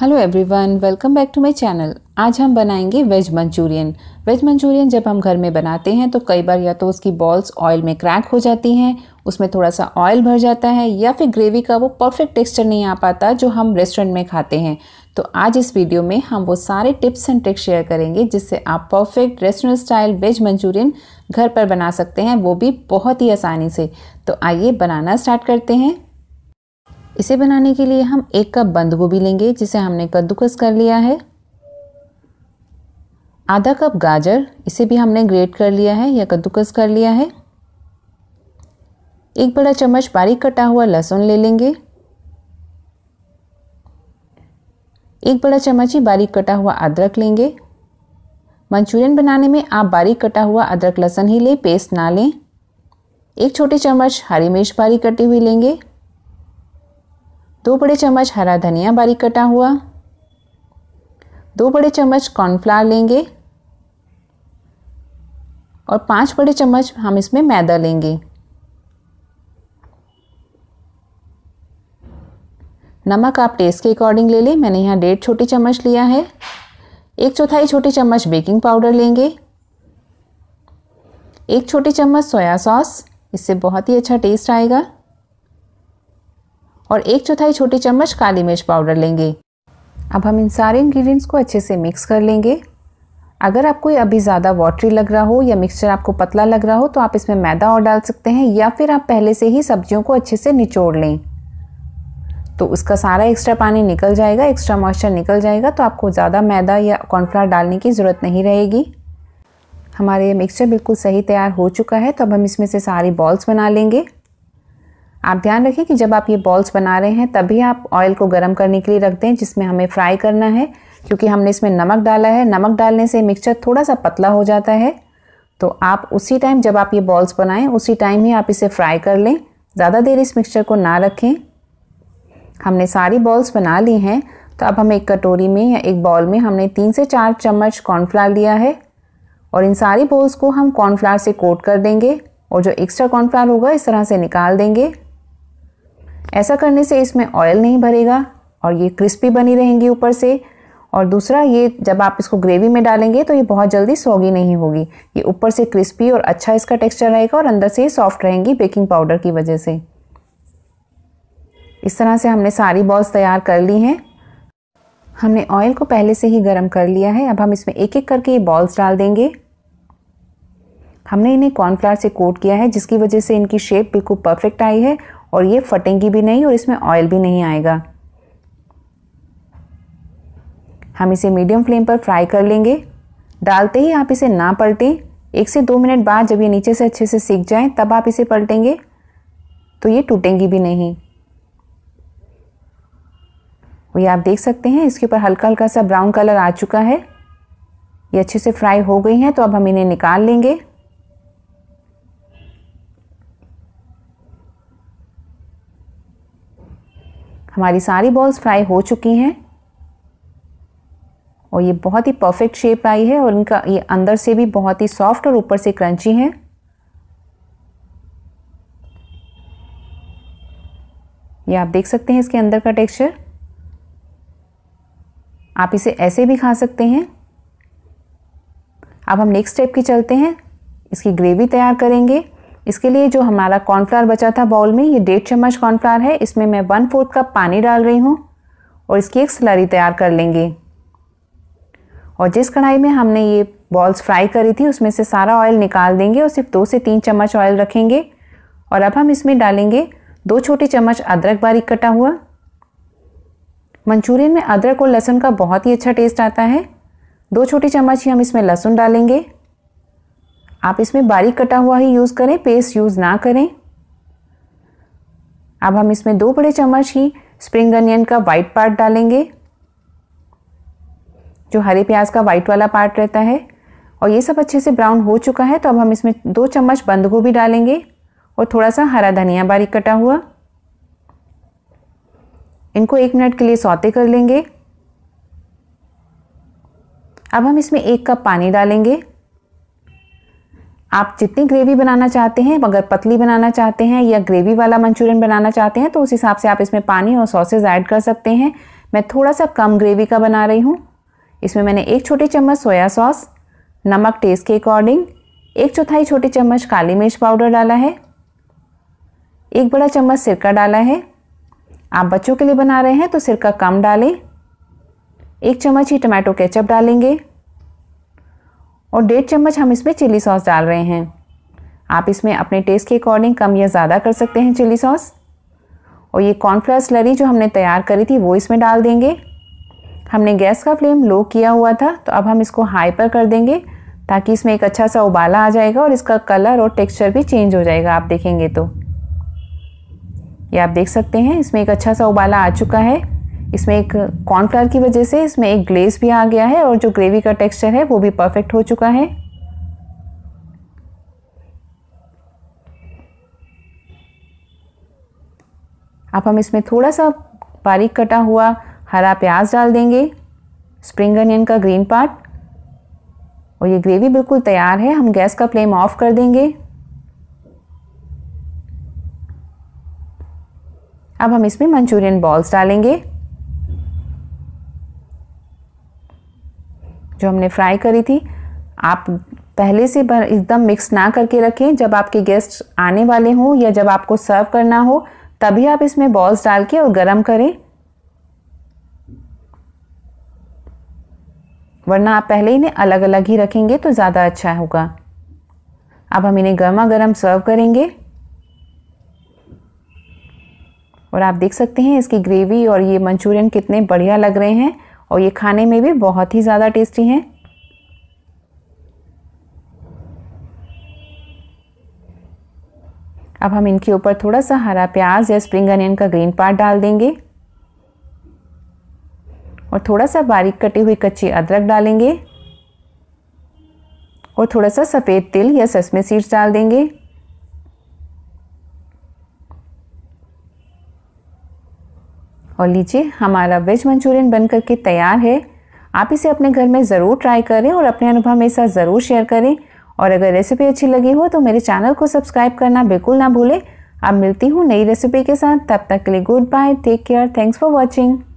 hello everyone welcome back to my channel आज हम बनाएंगे वेज मंचूरियन वेज मंचूरियन जब हम घर में बनाते हैं तो कई बार या तो उसकी बॉल्स ऑयल में क्रैक हो जाती हैं उसमें थोड़ा सा ऑयल भर जाता है या फिर ग्रेवी का वो परफेक्ट टेक्सचर नहीं आ पाता जो हम रेस्टोरेंट में खाते हैं तो आज इस वीडियो में हम वो सारे टिप्स एंड ट्रिक्स शेयर करेंगे जिससे आप perfect restaurant style veg Manchurian घर पर बना सकते हैं वो भी बहुत ही आसानी से तो आइए बनाना स्टार्ट करते हैं इसे बनाने के लिए हम एक कप बंद गोभी लेंगे जिसे हमने कद्दूकस कर लिया है आधा कप गाजर इसे भी हमने ग्रेट कर लिया है या कद्दूकस कर लिया है एक बड़ा चम्मच बारीक कटा हुआ लहसुन ले लेंगे एक बड़ा चम्मच ही बारीक कटा हुआ अदरक लेंगे मंचूरियन बनाने में आप बारीक कटा हुआ अदरक लहसुन ही लें पेस्ट ना लें एक छोटी चम्मच हरी मिर्च बारीक कटी हुई लेंगे दो बड़े चम्मच हरा धनिया बारीक कटा हुआ दो बड़े चम्मच कॉर्नफ्लावर लेंगे और पाँच बड़े चम्मच हम इसमें मैदा लेंगे नमक आप टेस्ट के अकॉर्डिंग ले लें मैंने यहाँ डेढ़ छोटी चम्मच लिया है एक चौथाई छोटी चम्मच बेकिंग पाउडर लेंगे एक छोटी चम्मच सोया सॉस इससे बहुत ही अच्छा टेस्ट आएगा और एक चौथाई छोटी चम्मच काली मिर्च पाउडर लेंगे अब हम इन सारे इंग्रेडिएंट्स को अच्छे से मिक्स कर लेंगे अगर आपको अभी ज़्यादा वाटरी लग रहा हो या मिक्सचर आपको पतला लग रहा हो तो आप इसमें मैदा और डाल सकते हैं या फिर आप पहले से ही सब्जियों को अच्छे से निचोड़ लें तो उसका सारा एक्स्ट्रा पानी निकल जाएगा एक्स्ट्रा मॉइस्चर निकल जाएगा तो आपको ज़्यादा मैदा या कॉर्नफ्लावर डालने की ज़रूरत नहीं रहेगी हमारे ये मिक्सचर बिल्कुल सही तैयार हो चुका है तो अब हम इसमें से सारी बॉल्स बना लेंगे आप ध्यान रखें कि जब आप ये बॉल्स बना रहे हैं तभी आप ऑयल को गर्म करने के लिए रख दें जिसमें हमें फ्राई करना है क्योंकि हमने इसमें नमक डाला है नमक डालने से मिक्सचर थोड़ा सा पतला हो जाता है तो आप उसी टाइम जब आप ये बॉल्स बनाएं उसी टाइम ही आप इसे फ्राई कर लें ज़्यादा देर इस मिक्सचर को ना रखें हमने सारी बॉल्स बना ली हैं तो अब हम एक कटोरी में या एक बॉल में हमने तीन से चार चम्मच कॉर्नफ्लावर लिया है और इन सारी बॉल्स को हम कॉर्नफ्लावर से कोट कर देंगे और जो एक्स्ट्रा कॉर्नफ्लावर होगा इस तरह से निकाल देंगे ऐसा करने से इसमें ऑयल नहीं भरेगा और ये क्रिस्पी बनी रहेंगी ऊपर से और दूसरा ये जब आप इसको ग्रेवी में डालेंगे तो ये बहुत जल्दी सौगी नहीं होगी ये ऊपर से क्रिस्पी और अच्छा इसका टेक्सचर रहेगा और अंदर से सॉफ्ट रहेंगी बेकिंग पाउडर की वजह से इस तरह से हमने सारी बॉल्स तैयार कर ली हैं हमने ऑयल को पहले से ही गर्म कर लिया है अब हम इसमें एक एक करके ये बॉल्स डाल देंगे हमने इन्हें कॉर्नफ्लावर से कोट किया है जिसकी वजह से इनकी शेप बिल्कुल परफेक्ट आई है और ये फटेंगी भी नहीं और इसमें ऑयल भी नहीं आएगा हम इसे मीडियम फ्लेम पर फ्राई कर लेंगे डालते ही आप इसे ना पलटें एक से दो मिनट बाद जब ये नीचे से अच्छे से सीख जाए तब आप इसे पलटेंगे तो ये टूटेंगी भी नहीं ये आप देख सकते हैं इसके ऊपर हल्का हल्का सा ब्राउन कलर आ चुका है ये अच्छे से फ्राई हो गई हैं तो अब हम इन्हें निकाल लेंगे हमारी सारी बॉल्स फ्राई हो चुकी हैं और ये बहुत ही परफेक्ट शेप आई है और इनका ये अंदर से भी बहुत ही सॉफ्ट और ऊपर से क्रंची है ये आप देख सकते हैं इसके अंदर का टेक्सचर आप इसे ऐसे भी खा सकते हैं अब हम नेक्स्ट स्टेप की चलते हैं इसकी ग्रेवी तैयार करेंगे इसके लिए जो हमारा कॉर्नफ्लावर बचा था बाउल में ये डेढ़ चम्मच कॉर्नफ्लावर है इसमें मैं वन फोर्थ कप पानी डाल रही हूँ और इसकी एक सलरी तैयार कर लेंगे और जिस कढ़ाई में हमने ये बॉल्स फ्राई करी थी उसमें से सारा ऑयल निकाल देंगे और सिर्फ दो से तीन चम्मच ऑयल रखेंगे और अब हम इसमें डालेंगे दो छोटे चम्मच अदरक बारीक कटा हुआ मंचूरियन में अदरक और लहसुन का बहुत ही अच्छा टेस्ट आता है दो छोटे चम्मच ही हम इसमें लहसुन डालेंगे आप इसमें बारीक कटा हुआ ही यूज़ करें पेस्ट यूज़ ना करें अब हम इसमें दो बड़े चम्मच ही स्प्रिंग अनियन का वाइट पार्ट डालेंगे जो हरे प्याज का वाइट वाला पार्ट रहता है और ये सब अच्छे से ब्राउन हो चुका है तो अब हम इसमें दो चम्मच बंद गोभी डालेंगे और थोड़ा सा हरा धनिया बारीक कटा हुआ इनको एक मिनट के लिए सौते कर लेंगे अब हम इसमें एक कप पानी डालेंगे आप जितनी ग्रेवी बनाना चाहते हैं अगर पतली बनाना चाहते हैं या ग्रेवी वाला मंचूरियन बनाना चाहते हैं तो उस हिसाब से आप इसमें पानी और सॉसेज ऐड कर सकते हैं मैं थोड़ा सा कम ग्रेवी का बना रही हूँ इसमें मैंने एक छोटी चम्मच सोया सॉस नमक टेस्ट के अकॉर्डिंग एक चौथाई छोटी चम्मच काली मिर्च पाउडर डाला है एक बड़ा चम्मच सिरका डाला है आप बच्चों के लिए बना रहे हैं तो सिरका कम डालें एक चम्मच ही टमाटो केचप डालेंगे और डेढ़ चम्मच हम इसमें चिली सॉस डाल रहे हैं आप इसमें अपने टेस्ट के अकॉर्डिंग कम या ज़्यादा कर सकते हैं चिली सॉस और ये कॉर्नफ्लावर स्लरी जो हमने तैयार करी थी वो इसमें डाल देंगे हमने गैस का फ्लेम लो किया हुआ था तो अब हम इसको हाई पर कर देंगे ताकि इसमें एक अच्छा सा उबाला आ जाएगा और इसका कलर और टेक्सचर भी चेंज हो जाएगा आप देखेंगे तो ये आप देख सकते हैं इसमें एक अच्छा सा उबाला आ चुका है इसमें एक कॉर्नफ्लावर की वजह से इसमें एक ग्लेस भी आ गया है और जो ग्रेवी का टेक्सचर है वो भी परफेक्ट हो चुका है अब हम इसमें थोड़ा सा बारीक कटा हुआ हरा प्याज डाल देंगे स्प्रिंग अनियन का ग्रीन पार्ट और ये ग्रेवी बिल्कुल तैयार है हम गैस का फ्लेम ऑफ कर देंगे अब हम इसमें मंचूरियन बॉल्स डालेंगे जो हमने फ्राई करी थी आप पहले से एकदम मिक्स ना करके रखें जब आपके गेस्ट आने वाले हों या जब आपको सर्व करना हो तभी आप इसमें बॉल्स डाल के और गरम करें वरना आप पहले इन्हें अलग अलग ही रखेंगे तो ज़्यादा अच्छा होगा अब हम इन्हें गर्मा गर्म सर्व करेंगे और आप देख सकते हैं इसकी ग्रेवी और ये मंचूरियन कितने बढ़िया लग रहे हैं और ये खाने में भी बहुत ही ज़्यादा टेस्टी हैं अब हम इनके ऊपर थोड़ा सा हरा प्याज या स्प्रिंग अनियन का ग्रीन पार्ट डाल देंगे और थोड़ा सा बारीक कटी हुई कच्ची अदरक डालेंगे और थोड़ा सा सफ़ेद तिल या ससमे सीड्स डाल देंगे और लीजिए हमारा वेज मंचूरियन बन करके तैयार है आप इसे अपने घर में ज़रूर ट्राई करें और अपने अनुभव मेरे साथ ज़रूर शेयर करें और अगर रेसिपी अच्छी लगी हो तो मेरे चैनल को सब्सक्राइब करना बिल्कुल ना भूलें अब मिलती हूँ नई रेसिपी के साथ तब तक के लिए good bye take care thanks for watching